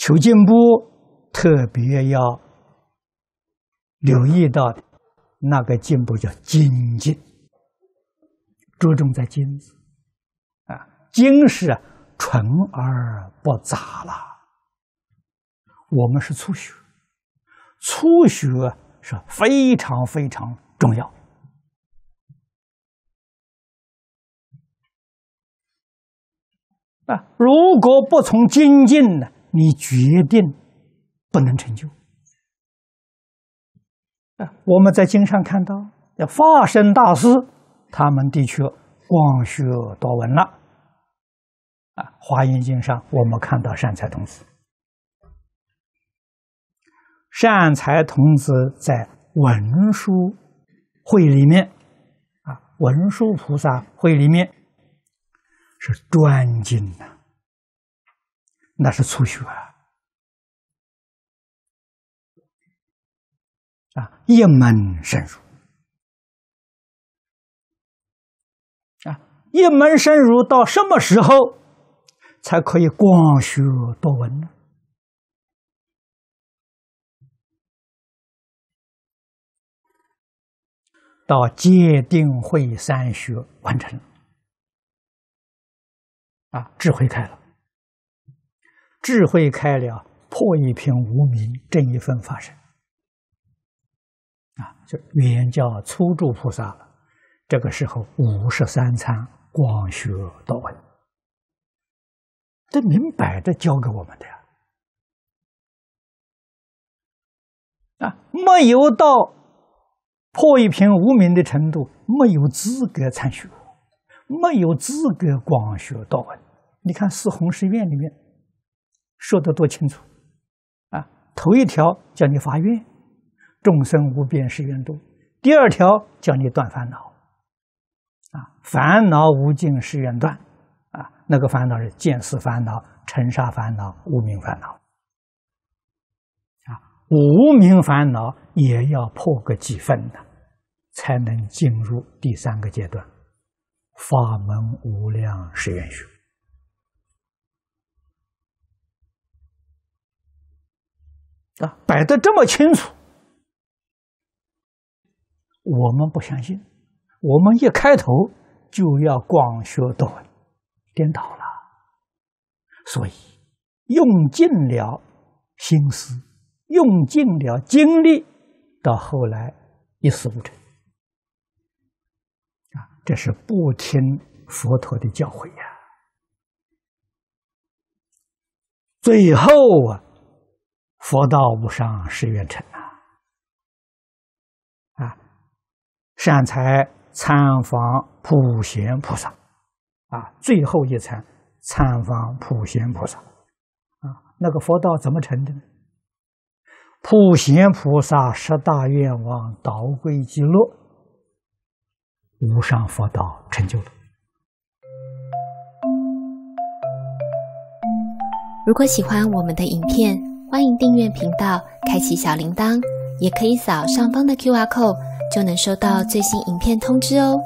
求进步，特别要留意到的那个进步叫精进，着重在“精”字啊，“精”是纯而不杂了。我们是初学，初学是非常非常重要啊！如果不从精进呢？你决定不能成就啊！我们在经上看到，要化身大师，他们的确广学多闻了啊。华严经上我们看到善财童子，善财童子在文殊会里面啊，文殊菩萨会里面是专精的。那是初学啊，啊，一门深入啊，一门深入到什么时候才可以广学多闻呢？到戒定慧三学完成，啊，智慧开了。智慧开了，破一瓶无名，正一分法身，啊，就原叫初住菩萨了。这个时候五十三餐，广学道闻，这明摆着教给我们的呀。啊，没有到破一瓶无名的程度，没有资格参学，没有资格广学道闻。你看四弘誓愿里面。说的多清楚，啊！头一条叫你发愿，众生无边誓愿度；第二条叫你断烦恼，啊！烦恼无尽誓愿断，啊！那个烦恼是见思烦恼、尘沙烦恼、无名烦恼，啊！无名烦恼也要破个几分的，才能进入第三个阶段，法门无量誓愿学。啊，摆的这么清楚，我们不相信。我们一开头就要广学多闻，颠倒了。所以用尽了心思，用尽了精力，到后来一事无成。啊，这是不听佛陀的教诲呀。最后啊。佛道无上十愿成啊！啊，善财参访普贤菩萨，啊，最后一参参访普贤菩萨，啊，那个佛道怎么成的呢？普贤菩萨十大愿望，倒归极乐，无上佛道成就了。如果喜欢我们的影片。欢迎订阅频道，开启小铃铛，也可以扫上方的 Q R code，就能收到最新影片通知哦。